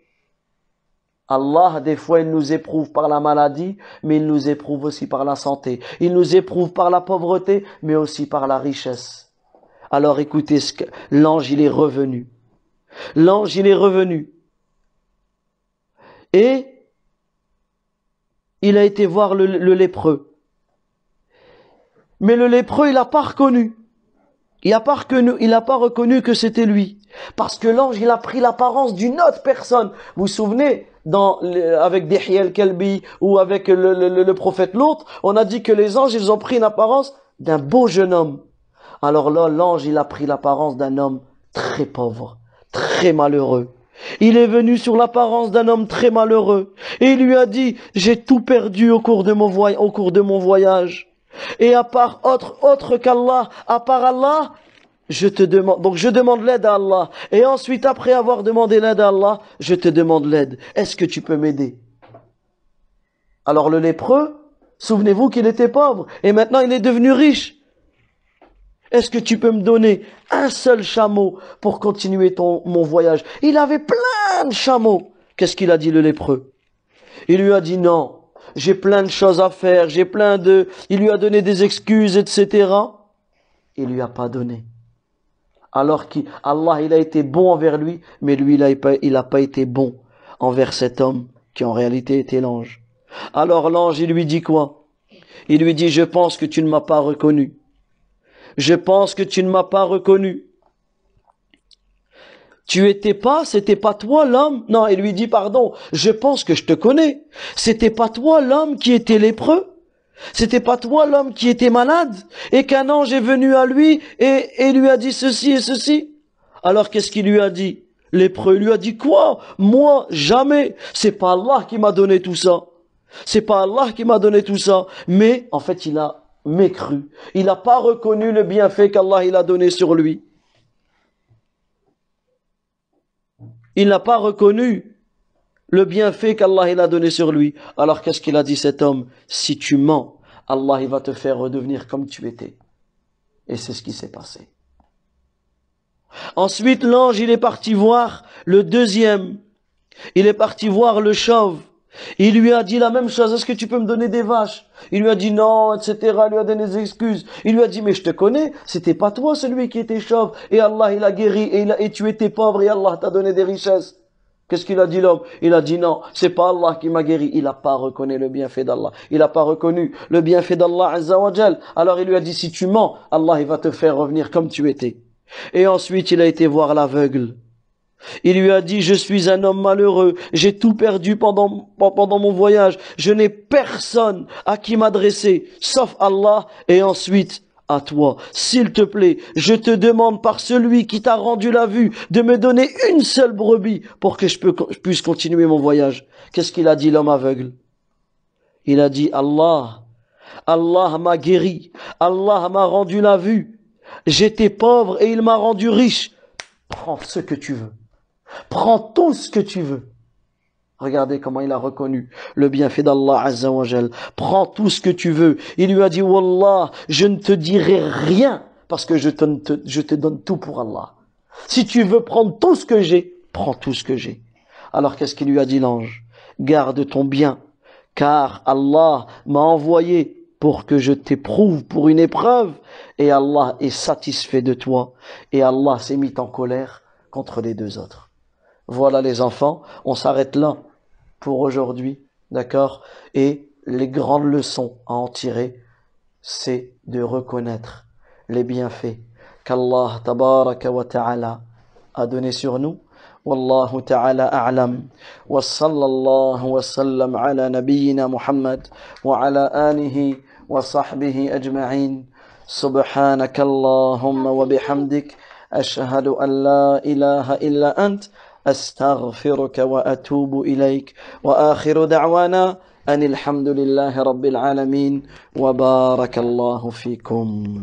Speaker 1: Allah, des fois, il nous éprouve par la maladie, mais il nous éprouve aussi par la santé. Il nous éprouve par la pauvreté, mais aussi par la richesse. Alors écoutez ce que l'ange, il est revenu. L'ange, il est revenu. Et il a été voir le, lépreux. Mais le lépreux, il n'a pas reconnu. Il n'a pas reconnu, il pas reconnu que c'était lui. Parce que l'ange, il a pris l'apparence d'une autre personne. Vous vous souvenez, dans, avec Dihiel ou avec le, prophète l'autre, on a dit que les anges, ils ont pris une apparence d'un beau jeune homme. Alors là, l'ange, il a pris l'apparence d'un homme très pauvre, très malheureux. Il est venu sur l'apparence d'un homme très malheureux et il lui a dit j'ai tout perdu au cours de mon, au cours de mon voyage et à part autre autre qu'Allah à part Allah je te demande, donc je demande l'aide à Allah. Et ensuite, après avoir demandé l'aide à Allah, je te demande l'aide. Est-ce que tu peux m'aider Alors le lépreux, souvenez-vous qu'il était pauvre et maintenant il est devenu riche. Est-ce que tu peux me donner un seul chameau pour continuer ton, mon voyage Il avait plein de chameaux. Qu'est-ce qu'il a dit le lépreux Il lui a dit non, j'ai plein de choses à faire, j'ai plein de... Il lui a donné des excuses, etc. Il lui a pas donné alors qu'Allah il a été bon envers lui, mais lui il n'a pas, il pas été bon envers cet homme qui en réalité était l'ange. Alors l'ange il lui dit quoi Il lui dit je pense que tu ne m'as pas reconnu. Je pense que tu ne m'as pas reconnu. Tu étais pas, c'était pas toi l'homme. Non, il lui dit pardon, je pense que je te connais. C'était pas toi l'homme qui était lépreux. C'était pas toi l'homme qui était malade et qu'un ange est venu à lui et, et lui a dit ceci et ceci. Alors qu'est-ce qu'il lui a dit L'épreuve lui a dit quoi Moi, jamais. C'est pas Allah qui m'a donné tout ça. C'est pas Allah qui m'a donné tout ça. Mais en fait, il a mécru. Il n'a pas reconnu le bienfait qu'Allah il a donné sur lui. Il n'a pas reconnu le bienfait qu'Allah il a donné sur lui. Alors qu'est-ce qu'il a dit cet homme Si tu mens, Allah il va te faire redevenir comme tu étais. Et c'est ce qui s'est passé. Ensuite, l'ange, il est parti voir le deuxième. Il est parti voir le chauve. Il lui a dit la même chose, est-ce que tu peux me donner des vaches Il lui a dit non, etc. Il lui a donné des excuses. Il lui a dit, mais je te connais, c'était pas toi celui qui était chauve. Et Allah, il a guéri, et, il a, et tu étais pauvre, et Allah t'a donné des richesses. Qu'est-ce qu'il a dit l'homme Il a dit non, c'est pas Allah qui m'a guéri. Il n'a pas reconnu le bienfait d'Allah. Il n'a pas reconnu le bienfait d'Allah Azzawajal. Alors il lui a dit, si tu mens, Allah il va te faire revenir comme tu étais. Et ensuite il a été voir l'aveugle. Il lui a dit, je suis un homme malheureux, j'ai tout perdu pendant, pendant mon voyage, je n'ai personne à qui m'adresser, sauf Allah. Et ensuite, à toi, s'il te plaît, je te demande par celui qui t'a rendu la vue de me donner une seule brebis pour que je, puisse continuer mon voyage. Qu'est-ce qu'il a dit l'homme aveugle Il a dit Allah, Allah m'a guéri, Allah m'a rendu la vue. J'étais pauvre et il m'a rendu riche. Prends ce que tu veux. Prends tout ce que tu veux. Regardez comment il a reconnu le bienfait d'Allah Azza Prends tout ce que tu veux. Il lui a dit, Wallah, je ne te dirai rien parce que je je te donne tout pour Allah. Si tu veux prendre tout ce que j'ai, prends tout ce que j'ai. Alors qu'est-ce qu'il lui a dit l'ange Garde ton bien, car Allah m'a envoyé pour que je t'éprouve pour une épreuve. Et Allah est satisfait de toi. Et Allah s'est mis en colère contre les deux autres. Voilà les enfants, on s'arrête là pour aujourd'hui, d'accord Et les grandes leçons à en tirer, c'est de reconnaître les bienfaits qu'Allah tabaraka wa ta'ala a donné sur nous. Wallahu ta'ala a'lam wa sallallahu wa sallam ala nabiyyina muhammad wa ala alihi wa sahbihi ajma'in subhanakallahum wa bihamdik ash'hadu an la ilaha illa ant أستغفرك وأتوب إليك وآخر دعوانا أن الحمد لله رب العالمين وبارك الله فيكم